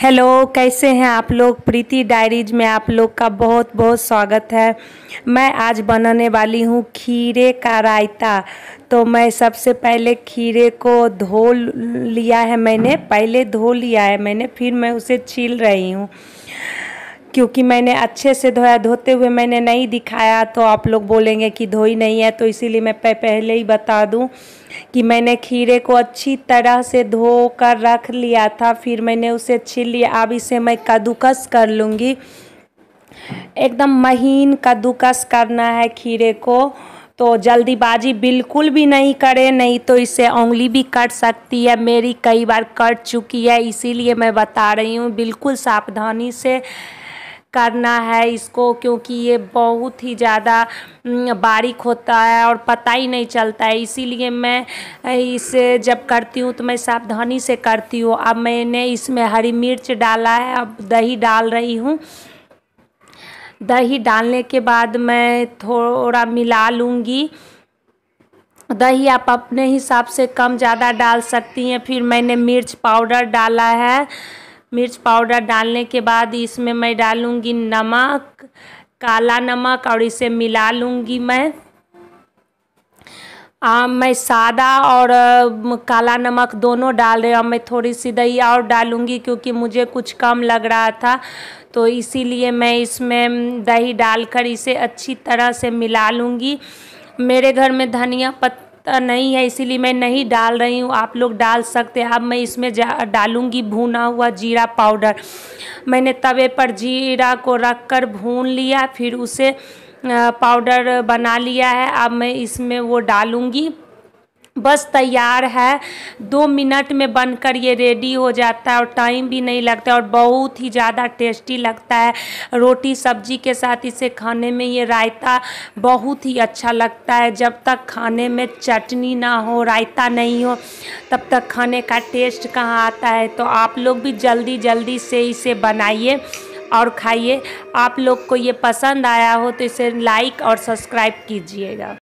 hello कैसे हैं आप लोग प्रीति डायरीज में आप लोग का बहुत बहुत स्वागत है मैं आज बनाने वाली हूँ खीरे का रायता तो मैं सबसे पहले खीरे को धो लिया है मैंने पहले धो लिया है मैंने फिर मैं उसे छील रही हूँ क्योंकि मैंने अच्छे से धोया धोते हुए मैंने नहीं दिखाया तो आप लोग बोलेंगे कि धोई नहीं है तो इसीलिए मैं पहले ही बता दूं कि मैंने खीरे को अच्छी तरह से धो कर रख लिया था फिर मैंने उसे छील लिया अब इसे मैं कद्दूकस कर लूँगी एकदम महीन कद्दूकस करना है खीरे को तो जल्दीबाजी बिल्कुल भी नहीं करें नहीं तो इसे उंगली भी कट सकती है मेरी कई बार कट चुकी है इसीलिए मैं बता रही हूँ बिल्कुल सावधानी से करना है इसको क्योंकि ये बहुत ही ज़्यादा बारीक होता है और पता ही नहीं चलता है इसीलिए मैं इसे जब करती हूँ तो मैं सावधानी से करती हूँ अब मैंने इसमें हरी मिर्च डाला है अब दही डाल रही हूँ दही डालने के बाद मैं थोड़ा मिला लूँगी दही आप अपने हिसाब से कम ज़्यादा डाल सकती हैं फिर मैंने मिर्च पाउडर डाला है मिर्च पाउडर डालने के बाद इसमें मैं डालूँगी नमक काला नमक और इसे मिला लूँगी मैं आ, मैं सादा और काला नमक दोनों डाल रही हूँ मैं थोड़ी सी दही और डालूँगी क्योंकि मुझे कुछ कम लग रहा था तो इसीलिए मैं इसमें दही डालकर इसे अच्छी तरह से मिला लूँगी मेरे घर में धनिया पत्ता नहीं है इसीलिए मैं नहीं डाल रही हूँ आप लोग डाल सकते हैं अब मैं इसमें डालूँगी भुना हुआ जीरा पाउडर मैंने तवे पर जीरा को रख कर भून लिया फिर उसे पाउडर बना लिया है अब मैं इसमें वो डालूँगी बस तैयार है दो मिनट में बनकर ये रेडी हो जाता है और टाइम भी नहीं लगता और बहुत ही ज़्यादा टेस्टी लगता है रोटी सब्जी के साथ इसे खाने में ये रायता बहुत ही अच्छा लगता है जब तक खाने में चटनी ना हो रायता नहीं हो तब तक खाने का टेस्ट कहाँ आता है तो आप लोग भी जल्दी जल्दी से इसे बनाइए और खाइए आप लोग को ये पसंद आया हो तो इसे लाइक और सब्सक्राइब कीजिएगा